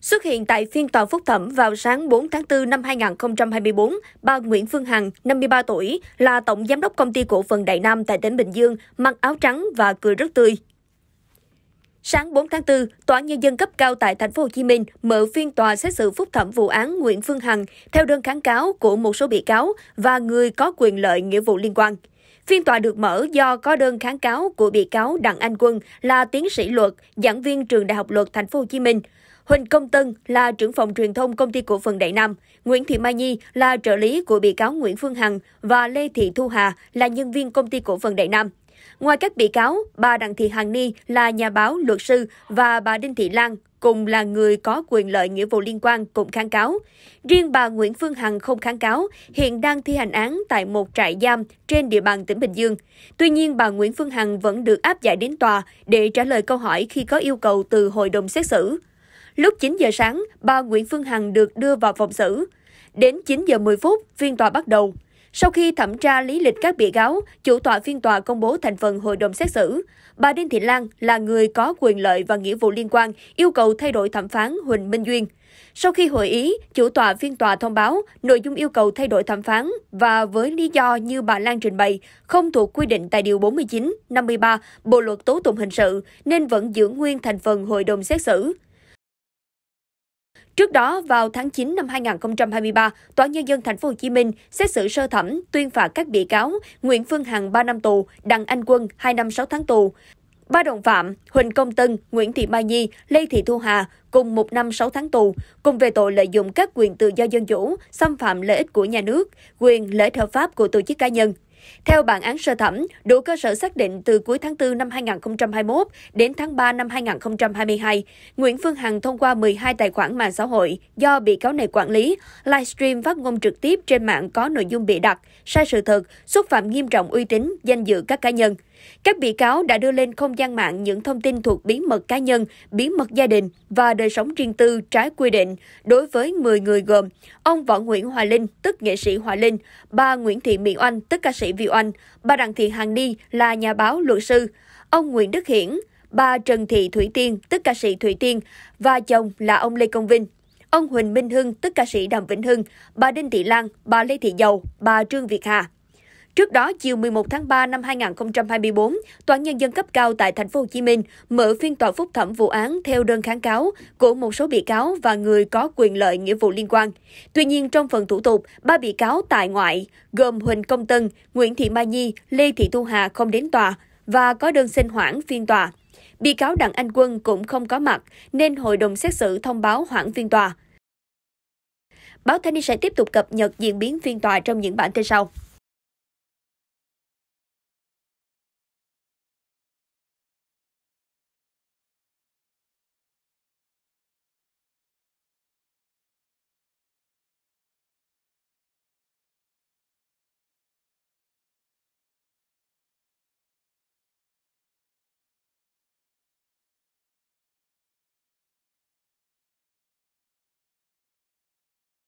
Xuất hiện tại phiên tòa phúc thẩm vào sáng 4 tháng 4 năm 2024, bà Nguyễn Phương Hằng, 53 tuổi, là tổng giám đốc công ty cổ phần Đại Nam tại tỉnh Bình Dương, mặc áo trắng và cười rất tươi. Sáng 4 tháng 4, Tòa Nhân dân cấp cao tại Thành phố Hồ Chí Minh mở phiên tòa xét xử phúc thẩm vụ án Nguyễn Phương Hằng theo đơn kháng cáo của một số bị cáo và người có quyền lợi nghĩa vụ liên quan. Phiên tòa được mở do có đơn kháng cáo của bị cáo Đặng Anh Quân là tiến sĩ luật, giảng viên trường Đại học Luật Thành phố Hồ Chí Minh. Huỳnh Công Tân là trưởng phòng truyền thông công ty cổ phần Đại Nam, Nguyễn Thị Mai Nhi là trợ lý của bị cáo Nguyễn Phương Hằng và Lê Thị Thu Hà là nhân viên công ty cổ phần Đại Nam. Ngoài các bị cáo, bà Đặng Thị Hằng Ni là nhà báo, luật sư và bà Đinh Thị Lan cùng là người có quyền lợi nghĩa vụ liên quan cũng kháng cáo. Riêng bà Nguyễn Phương Hằng không kháng cáo, hiện đang thi hành án tại một trại giam trên địa bàn tỉnh Bình Dương. Tuy nhiên, bà Nguyễn Phương Hằng vẫn được áp giải đến tòa để trả lời câu hỏi khi có yêu cầu từ hội đồng xét xử. Lúc 9 giờ sáng, bà Nguyễn Phương Hằng được đưa vào phòng xử. Đến 9 giờ 10 phút, phiên tòa bắt đầu. Sau khi thẩm tra lý lịch các bị cáo, chủ tọa phiên tòa công bố thành phần hội đồng xét xử. Bà Đinh Thị Lan là người có quyền lợi và nghĩa vụ liên quan, yêu cầu thay đổi thẩm phán Huỳnh Minh Duyên. Sau khi hội ý, chủ tọa phiên tòa thông báo nội dung yêu cầu thay đổi thẩm phán và với lý do như bà Lan trình bày không thuộc quy định tại Điều 49, 53 Bộ Luật Tố Tụng Hình Sự nên vẫn giữ nguyên thành phần hội đồng xét xử. Trước đó, vào tháng 9 năm 2023, Tòa Nhân dân Thành phố Hồ Chí Minh xét xử sơ thẩm tuyên phạt các bị cáo Nguyễn Phương Hằng 3 năm tù, Đặng Anh Quân 2 năm 6 tháng tù. Ba đồng phạm Huỳnh Công Tân, Nguyễn Thị Mai Nhi, Lê Thị Thu Hà cùng 1 năm 6 tháng tù, cùng về tội lợi dụng các quyền tự do dân chủ, xâm phạm lợi ích của nhà nước, quyền lợi ích hợp pháp của tổ chức cá nhân. Theo bản án sơ thẩm, đủ cơ sở xác định từ cuối tháng 4 năm 2021 đến tháng 3 năm 2022, Nguyễn Phương Hằng thông qua 12 tài khoản mạng xã hội do bị cáo này quản lý, livestream phát ngôn trực tiếp trên mạng có nội dung bị đặt, sai sự thật, xúc phạm nghiêm trọng uy tín, danh dự các cá nhân. Các bị cáo đã đưa lên không gian mạng những thông tin thuộc bí mật cá nhân, bí mật gia đình và đời sống riêng tư trái quy định đối với 10 người gồm ông Võ Nguyễn Hòa Linh, tức nghệ sĩ Hòa Linh, bà Nguyễn Thị Mỹ Oanh, tức ca sĩ Thị Vi Oanh, bà Đặng Thị Hằng Ni là nhà báo luật sư, ông Nguyễn Đức Hiển, bà Trần Thị Thủy Tiên, tức ca sĩ Thủy Tiên, và chồng là ông Lê Công Vinh. Ông Huỳnh Minh Hưng, tức ca sĩ Đàm Vĩnh Hưng, bà Đinh Thị Lan, bà Lê Thị Dầu, bà Trương Việt Hà. Trước đó, chiều 11 tháng 3 năm 2024, Tòa án Nhân dân cấp cao tại Thành phố Hồ Chí Minh mở phiên tòa phúc thẩm vụ án theo đơn kháng cáo của một số bị cáo và người có quyền lợi nghĩa vụ liên quan. Tuy nhiên, trong phần thủ tục, ba bị cáo tại ngoại gồm Huỳnh Công Tân, Nguyễn Thị Mai Nhi, Lê Thị Thu Hà không đến tòa và có đơn xin hoãn phiên tòa. Bị cáo Đặng Anh Quân cũng không có mặt nên hội đồng xét xử thông báo hoãn phiên tòa. Báo Thanh niên sẽ tiếp tục cập nhật diễn biến phiên tòa trong những bản tin sau.